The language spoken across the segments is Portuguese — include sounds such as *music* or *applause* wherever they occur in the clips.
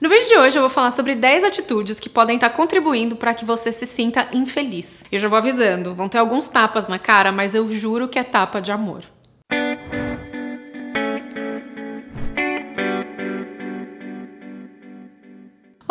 No vídeo de hoje eu vou falar sobre 10 atitudes que podem estar contribuindo para que você se sinta infeliz. Eu já vou avisando, vão ter alguns tapas na cara, mas eu juro que é tapa de amor.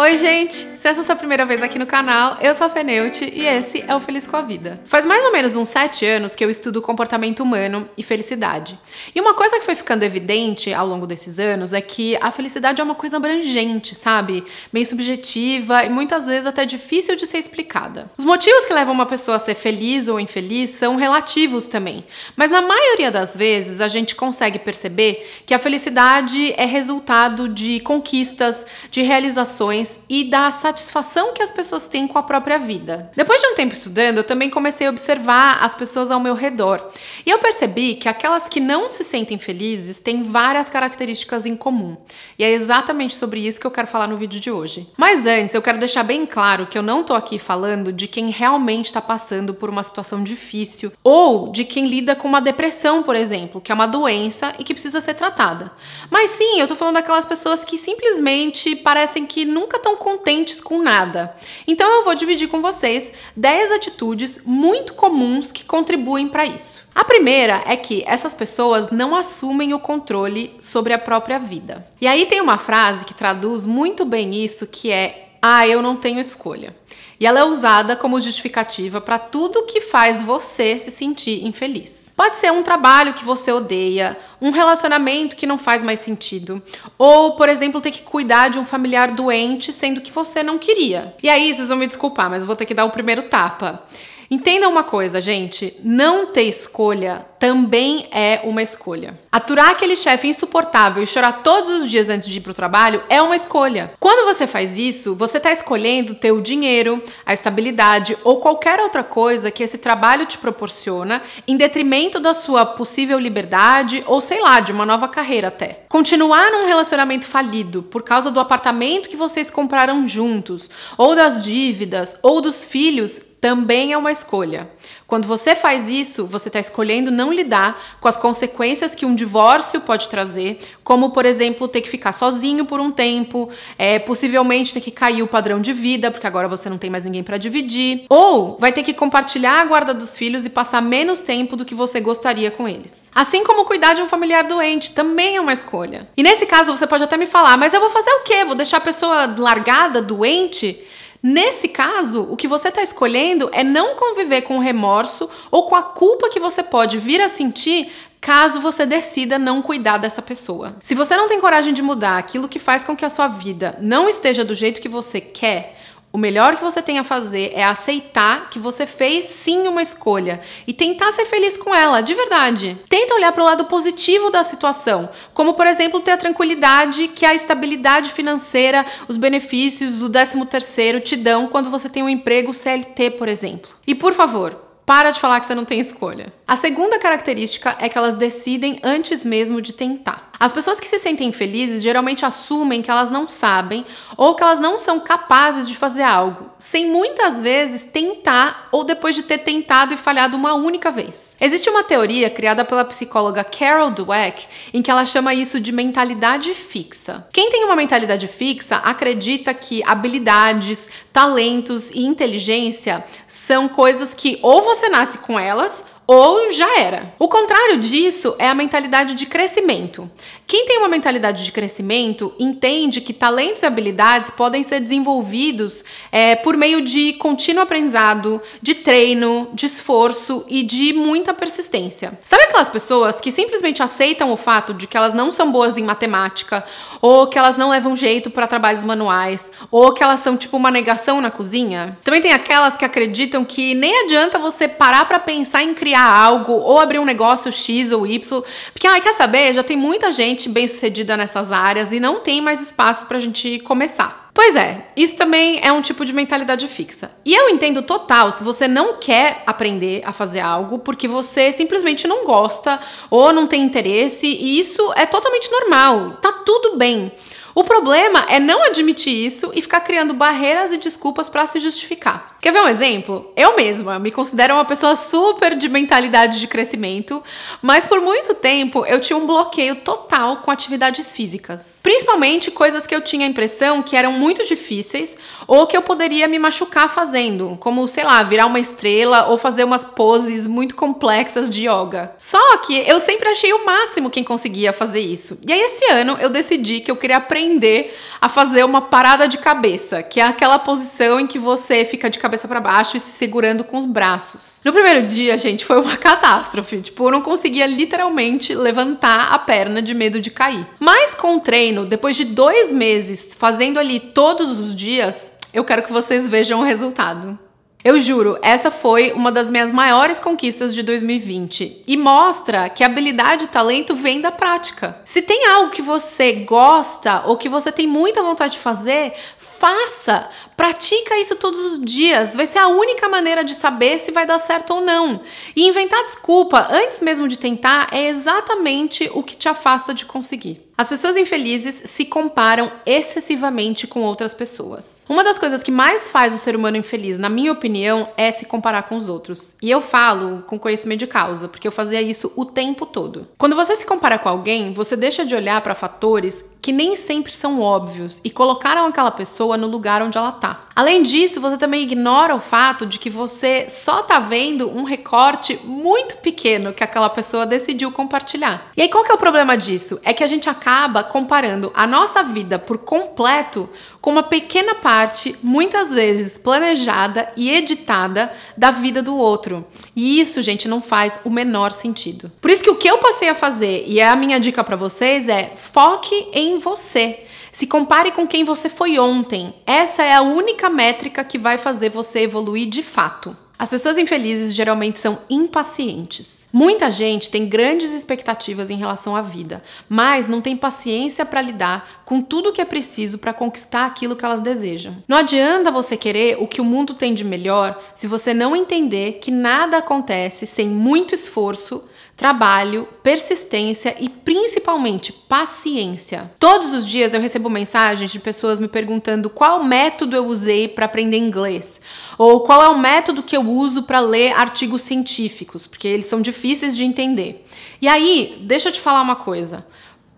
Oi, gente! Se essa é a sua primeira vez aqui no canal, eu sou a Feneute e esse é o Feliz com a Vida. Faz mais ou menos uns sete anos que eu estudo comportamento humano e felicidade. E uma coisa que foi ficando evidente ao longo desses anos é que a felicidade é uma coisa abrangente, sabe? Meio subjetiva e muitas vezes até difícil de ser explicada. Os motivos que levam uma pessoa a ser feliz ou infeliz são relativos também, mas na maioria das vezes a gente consegue perceber que a felicidade é resultado de conquistas, de realizações emoções e da satisfação que as pessoas têm com a própria vida. Depois de um tempo estudando, eu também comecei a observar as pessoas ao meu redor e eu percebi que aquelas que não se sentem felizes têm várias características em comum. E é exatamente sobre isso que eu quero falar no vídeo de hoje. Mas antes, eu quero deixar bem claro que eu não tô aqui falando de quem realmente está passando por uma situação difícil ou de quem lida com uma depressão, por exemplo, que é uma doença e que precisa ser tratada. Mas sim, eu tô falando daquelas pessoas que simplesmente parecem que nunca estão contentes com nada. Então eu vou dividir com vocês 10 atitudes muito comuns que contribuem para isso. A primeira é que essas pessoas não assumem o controle sobre a própria vida. E aí tem uma frase que traduz muito bem isso, que é ah, eu não tenho escolha. E ela é usada como justificativa para tudo que faz você se sentir infeliz. Pode ser um trabalho que você odeia, um relacionamento que não faz mais sentido, ou, por exemplo, ter que cuidar de um familiar doente sendo que você não queria. E aí vocês vão me desculpar, mas vou ter que dar o primeiro tapa. Entenda uma coisa, gente: não ter escolha também é uma escolha. Aturar aquele chefe insuportável e chorar todos os dias antes de ir para o trabalho é uma escolha. Quando você faz isso, você está escolhendo ter o dinheiro, a estabilidade ou qualquer outra coisa que esse trabalho te proporciona, em detrimento da sua possível liberdade ou sei lá, de uma nova carreira até. Continuar num relacionamento falido por causa do apartamento que vocês compraram juntos, ou das dívidas, ou dos filhos, também é uma escolha. Quando você faz isso, você está escolhendo não lidar com as consequências que um divórcio pode trazer, como, por exemplo, ter que ficar sozinho por um tempo, é, possivelmente ter que cair o padrão de vida, porque agora você não tem mais ninguém para dividir, ou vai ter que compartilhar a guarda dos filhos e passar menos tempo do que você gostaria com eles. Assim como cuidar de um familiar doente também é uma escolha. E nesse caso, você pode até me falar, mas eu vou fazer o quê? Vou deixar a pessoa largada, doente? Nesse caso, o que você está escolhendo é não conviver com o remorso ou com a culpa que você pode vir a sentir caso você decida não cuidar dessa pessoa. Se você não tem coragem de mudar aquilo que faz com que a sua vida não esteja do jeito que você quer, o melhor que você tem a fazer é aceitar que você fez sim uma escolha e tentar ser feliz com ela, de verdade. Tenta olhar para o lado positivo da situação, como por exemplo ter a tranquilidade que a estabilidade financeira, os benefícios, o 13 terceiro te dão quando você tem um emprego CLT, por exemplo. E por favor, para de falar que você não tem escolha. A segunda característica é que elas decidem antes mesmo de tentar. As pessoas que se sentem felizes geralmente assumem que elas não sabem ou que elas não são capazes de fazer algo, sem muitas vezes tentar ou depois de ter tentado e falhado uma única vez. Existe uma teoria criada pela psicóloga Carol Dweck em que ela chama isso de mentalidade fixa. Quem tem uma mentalidade fixa acredita que habilidades, talentos e inteligência são coisas que ou você você nasce com elas, ou já era. O contrário disso é a mentalidade de crescimento. Quem tem uma mentalidade de crescimento entende que talentos e habilidades podem ser desenvolvidos é, por meio de contínuo aprendizado, de treino, de esforço e de muita persistência. Sabe aquelas pessoas que simplesmente aceitam o fato de que elas não são boas em matemática, ou que elas não levam jeito para trabalhos manuais, ou que elas são tipo uma negação na cozinha? Também tem aquelas que acreditam que nem adianta você parar para pensar em criar criar algo ou abrir um negócio X ou Y, porque ai, quer saber, já tem muita gente bem-sucedida nessas áreas e não tem mais espaço pra gente começar. Pois é, isso também é um tipo de mentalidade fixa. E eu entendo total se você não quer aprender a fazer algo porque você simplesmente não gosta ou não tem interesse, e isso é totalmente normal, tá tudo bem. O problema é não admitir isso e ficar criando barreiras e desculpas para se justificar. Quer ver um exemplo? Eu mesma me considero uma pessoa super de mentalidade de crescimento, mas por muito tempo eu tinha um bloqueio total com atividades físicas. Principalmente coisas que eu tinha a impressão que eram muito difíceis ou que eu poderia me machucar fazendo, como, sei lá, virar uma estrela ou fazer umas poses muito complexas de yoga. Só que eu sempre achei o máximo quem conseguia fazer isso. E aí esse ano eu decidi que eu queria aprender a fazer uma parada de cabeça, que é aquela posição em que você fica de cabeça cabeça para baixo e se segurando com os braços. No primeiro dia, gente, foi uma *laughs* catástrofe. Tipo, eu não conseguia literalmente levantar a perna de medo de cair. Mas com o treino, depois de dois meses fazendo ali todos os dias, eu quero que vocês vejam o resultado. Eu juro, essa foi uma das minhas maiores conquistas de 2020 e mostra que habilidade e talento vem da prática. Se tem algo que você gosta ou que você tem muita vontade de fazer, faça, pratica isso todos os dias. Vai ser a única maneira de saber se vai dar certo ou não. E inventar desculpa antes mesmo de tentar é exatamente o que te afasta de conseguir. As pessoas infelizes se comparam excessivamente com outras pessoas. Uma das coisas que mais faz o ser humano infeliz, na minha opinião, é se comparar com os outros. E eu falo com conhecimento de causa, porque eu fazia isso o tempo todo. Quando você se compara com alguém, você deixa de olhar para fatores que nem sempre são óbvios e colocaram aquela pessoa no lugar onde ela tá. Além disso, você também ignora o fato de que você só tá vendo um recorte muito pequeno que aquela pessoa decidiu compartilhar. E aí qual que é o problema disso? É que a gente acaba acaba comparando a nossa vida por completo com uma pequena parte, muitas vezes planejada e editada, da vida do outro. E isso, gente, não faz o menor sentido. Por isso que o que eu passei a fazer, e é a minha dica para vocês, é foque em você. Se compare com quem você foi ontem. Essa é a única métrica que vai fazer você evoluir de fato. As pessoas infelizes geralmente são impacientes. Muita gente tem grandes expectativas em relação à vida, mas não tem paciência para lidar com tudo o que é preciso para conquistar aquilo que elas desejam. Não adianta você querer o que o mundo tem de melhor se você não entender que nada acontece sem muito esforço, trabalho, persistência e principalmente paciência. Todos os dias eu recebo mensagens de pessoas me perguntando qual método eu usei para aprender inglês ou qual é o método que eu uso para ler artigos científicos, porque eles são difíceis de entender. E aí, deixa eu te falar uma coisa.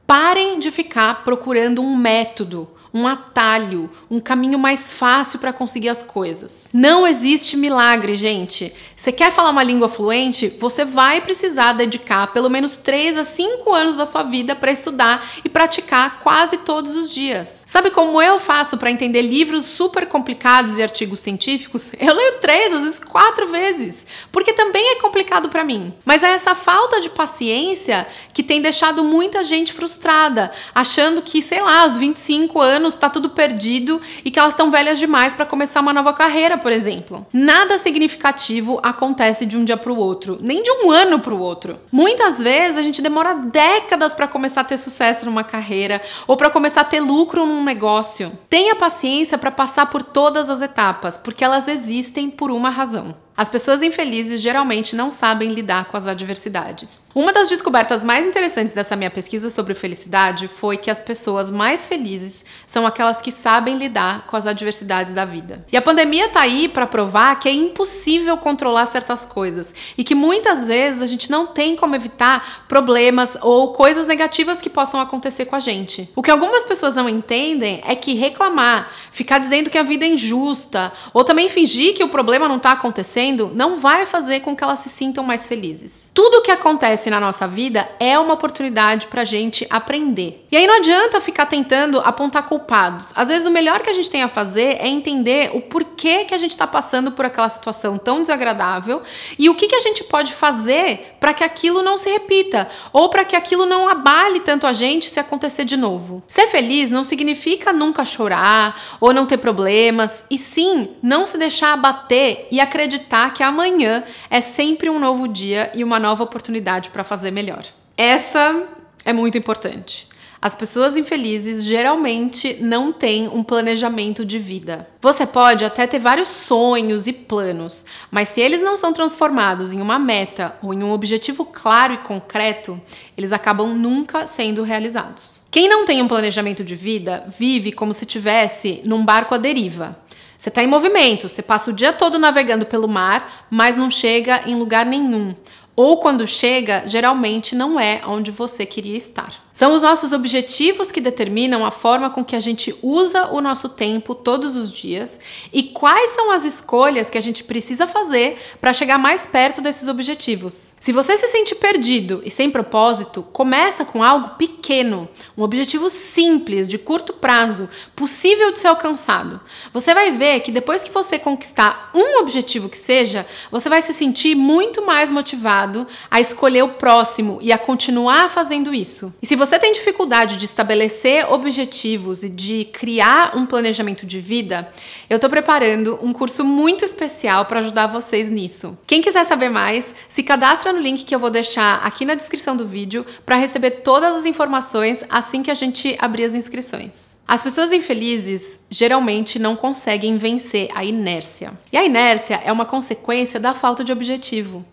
Parem de ficar procurando um método um atalho, um caminho mais fácil para conseguir as coisas. Não existe milagre, gente. Você quer falar uma língua fluente? Você vai precisar dedicar pelo menos 3 a 5 anos da sua vida para estudar e praticar quase todos os dias. Sabe como eu faço para entender livros super complicados e artigos científicos? Eu leio três, às vezes quatro vezes, porque também é complicado para mim. Mas é essa falta de paciência que tem deixado muita gente frustrada, achando que, sei lá, aos 25 anos anos, tá tudo perdido e que elas estão velhas demais para começar uma nova carreira, por exemplo. Nada significativo acontece de um dia para o outro, nem de um ano para o outro. Muitas vezes a gente demora décadas para começar a ter sucesso numa carreira ou para começar a ter lucro num negócio. Tenha paciência para passar por todas as etapas, porque elas existem por uma razão. As pessoas infelizes geralmente não sabem lidar com as adversidades. Uma das descobertas mais interessantes dessa minha pesquisa sobre felicidade foi que as pessoas mais felizes são aquelas que sabem lidar com as adversidades da vida. E a pandemia tá aí para provar que é impossível controlar certas coisas e que muitas vezes a gente não tem como evitar problemas ou coisas negativas que possam acontecer com a gente. O que algumas pessoas não entendem é que reclamar, ficar dizendo que a vida é injusta ou também fingir que o problema não tá acontecendo não vai fazer com que elas se sintam mais felizes. Tudo o que acontece na nossa vida é uma oportunidade para a gente aprender. E aí não adianta ficar tentando apontar culpados. Às vezes o melhor que a gente tem a fazer é entender o porquê que a gente está passando por aquela situação tão desagradável e o que, que a gente pode fazer para que aquilo não se repita ou para que aquilo não abale tanto a gente se acontecer de novo. Ser feliz não significa nunca chorar ou não ter problemas, e sim não se deixar abater e acreditar acreditar que amanhã é sempre um novo dia e uma nova oportunidade para fazer melhor. Essa é muito importante. As pessoas infelizes geralmente não têm um planejamento de vida. Você pode até ter vários sonhos e planos, mas se eles não são transformados em uma meta ou em um objetivo claro e concreto, eles acabam nunca sendo realizados. Quem não tem um planejamento de vida vive como se tivesse num barco à deriva. Você está em movimento, você passa o dia todo navegando pelo mar, mas não chega em lugar nenhum. Ou quando chega, geralmente não é onde você queria estar. São os nossos objetivos que determinam a forma com que a gente usa o nosso tempo todos os dias e quais são as escolhas que a gente precisa fazer para chegar mais perto desses objetivos. Se você se sente perdido e sem propósito, começa com algo pequeno, um objetivo simples, de curto prazo, possível de ser alcançado. Você vai ver que depois que você conquistar um objetivo que seja, você vai se sentir muito mais motivado a escolher o próximo e a continuar fazendo isso. E se você tem dificuldade de estabelecer objetivos e de criar um planejamento de vida, eu estou preparando um curso muito especial para ajudar vocês nisso. Quem quiser saber mais, se cadastra no link que eu vou deixar aqui na descrição do vídeo para receber todas as informações assim que a gente abrir as inscrições. As pessoas infelizes geralmente não conseguem vencer a inércia. E a inércia é uma consequência da falta de objetivo.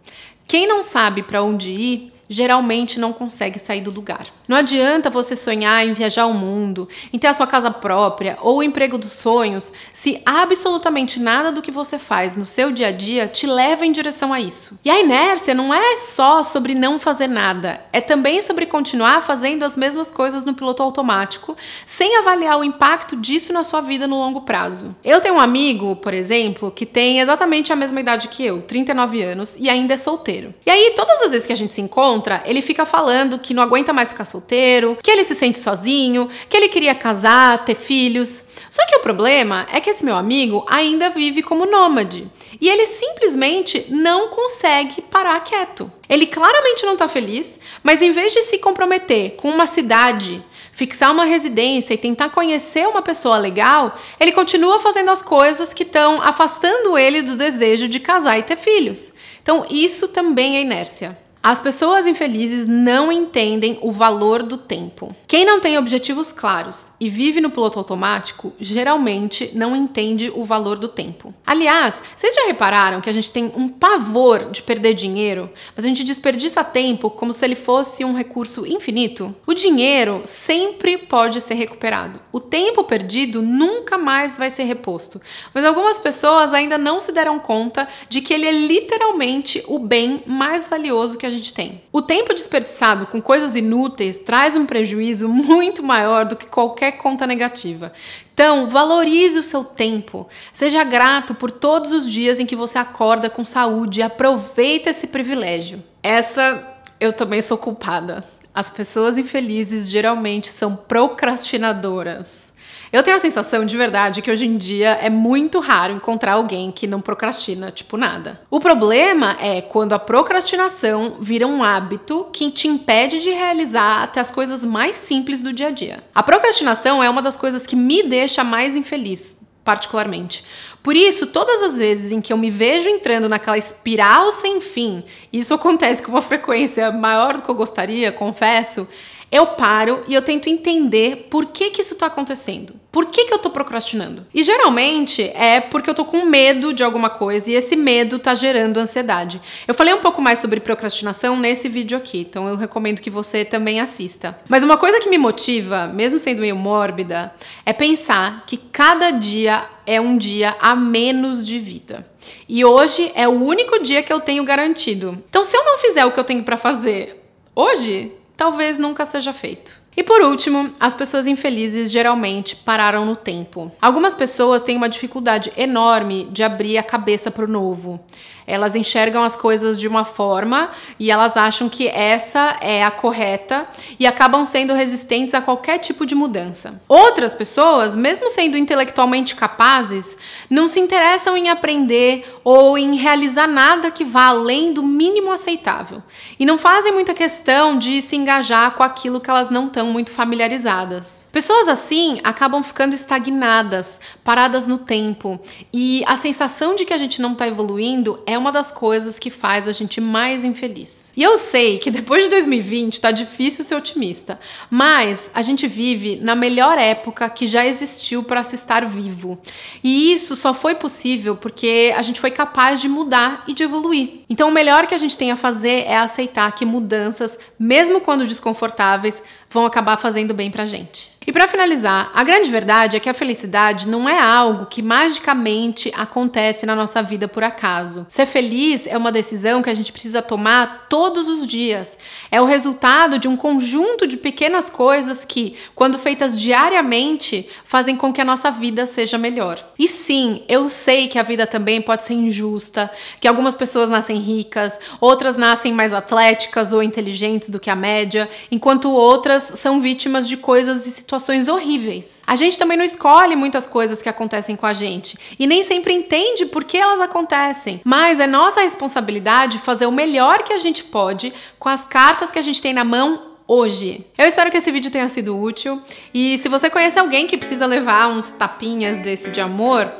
Quem não sabe para onde ir, geralmente não consegue sair do lugar. Não adianta você sonhar em viajar o mundo, em ter a sua casa própria ou o emprego dos sonhos, se absolutamente nada do que você faz no seu dia a dia te leva em direção a isso. E a inércia não é só sobre não fazer nada, é também sobre continuar fazendo as mesmas coisas no piloto automático, sem avaliar o impacto disso na sua vida no longo prazo. Eu tenho um amigo, por exemplo, que tem exatamente a mesma idade que eu, 39 anos, e ainda é solteiro. E aí, todas as vezes que a gente se encontra, contra, ele fica falando que não aguenta mais ficar solteiro, que ele se sente sozinho, que ele queria casar, ter filhos. Só que o problema é que esse meu amigo ainda vive como nômade e ele simplesmente não consegue parar quieto. Ele claramente não está feliz, mas em vez de se comprometer com uma cidade, fixar uma residência e tentar conhecer uma pessoa legal, ele continua fazendo as coisas que estão afastando ele do desejo de casar e ter filhos. Então, isso também é inércia. As pessoas infelizes não entendem o valor do tempo. Quem não tem objetivos claros e vive no piloto automático geralmente não entende o valor do tempo. Aliás, vocês já repararam que a gente tem um pavor de perder dinheiro, mas a gente desperdiça tempo como se ele fosse um recurso infinito? O dinheiro sempre pode ser recuperado. O tempo perdido nunca mais vai ser reposto. Mas algumas pessoas ainda não se deram conta de que ele é literalmente o bem mais valioso que a gente gente tem. O tempo desperdiçado com coisas inúteis traz um prejuízo *laughs* muito maior do que qualquer conta negativa. Então, valorize o seu tempo. Seja grato por todos os dias em que você acorda com saúde e aproveita esse privilégio. Essa eu também sou culpada. As pessoas infelizes geralmente são procrastinadoras. Eu tenho a sensação de verdade que hoje em dia é muito raro encontrar alguém que não procrastina, tipo nada. O problema é quando a procrastinação vira um hábito que te impede de realizar até as coisas mais simples do dia a dia. A procrastinação é uma das coisas que me deixa mais infeliz, particularmente. Por isso, todas as vezes em que eu me vejo entrando naquela espiral sem fim, isso acontece com uma frequência maior do que eu gostaria, confesso eu paro e eu tento entender por que que isso tá acontecendo. Por que que eu tô procrastinando? E geralmente é porque eu tô com medo de alguma coisa e esse medo tá gerando ansiedade. Eu falei um pouco mais sobre procrastinação nesse vídeo aqui, então eu recomendo que você também assista. Mas uma coisa que me motiva, mesmo sendo meio mórbida, é pensar que cada dia é um dia a menos de vida. E hoje é o único dia que eu tenho garantido. Então, se eu não fizer o que eu tenho para fazer hoje, talvez nunca seja feito. E por último, as pessoas infelizes geralmente pararam no tempo. Algumas pessoas têm uma dificuldade enorme de abrir a cabeça para o novo. Elas enxergam as coisas de uma forma e elas acham que essa é a correta e acabam sendo resistentes a qualquer tipo de mudança. Outras pessoas, mesmo sendo intelectualmente capazes, não se interessam em aprender ou em realizar nada que vá além do mínimo aceitável e não fazem muita questão de se engajar com aquilo que elas não estão muito familiarizadas. Pessoas assim acabam ficando estagnadas, paradas no tempo, e a sensação de que a gente não está evoluindo é uma das coisas que faz a gente mais infeliz. E eu sei que depois de 2020 está difícil ser otimista, mas a gente vive na melhor época que já existiu para se estar vivo. E isso só foi possível porque a gente foi capaz de mudar e de evoluir. Então o melhor que a gente tem a fazer é aceitar que mudanças, mesmo quando desconfortáveis, vão acabar fazendo bem pra gente. E para finalizar, a grande verdade é que a felicidade não é algo que magicamente acontece na nossa vida por acaso. Ser feliz é uma decisão que a gente precisa tomar todos os dias. É o resultado de um conjunto de pequenas coisas que, quando feitas diariamente, fazem com que a nossa vida seja melhor. E sim, eu sei que a vida também pode ser injusta, que algumas pessoas nascem ricas, outras nascem mais atléticas ou inteligentes do que a média, enquanto outras são vítimas de coisas e situações situações horríveis. A gente também não escolhe muitas coisas que acontecem com a gente e nem sempre entende por que elas acontecem, mas é nossa responsabilidade fazer o melhor que a gente pode com as cartas que a gente tem na mão hoje. Eu espero que esse vídeo tenha sido útil e se você conhece alguém que precisa levar uns tapinhas desse de amor,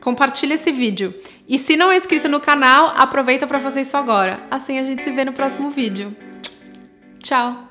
compartilha esse vídeo. E se não é inscrito no canal, aproveita para fazer isso agora. Assim a gente se vê no próximo vídeo. Tchau!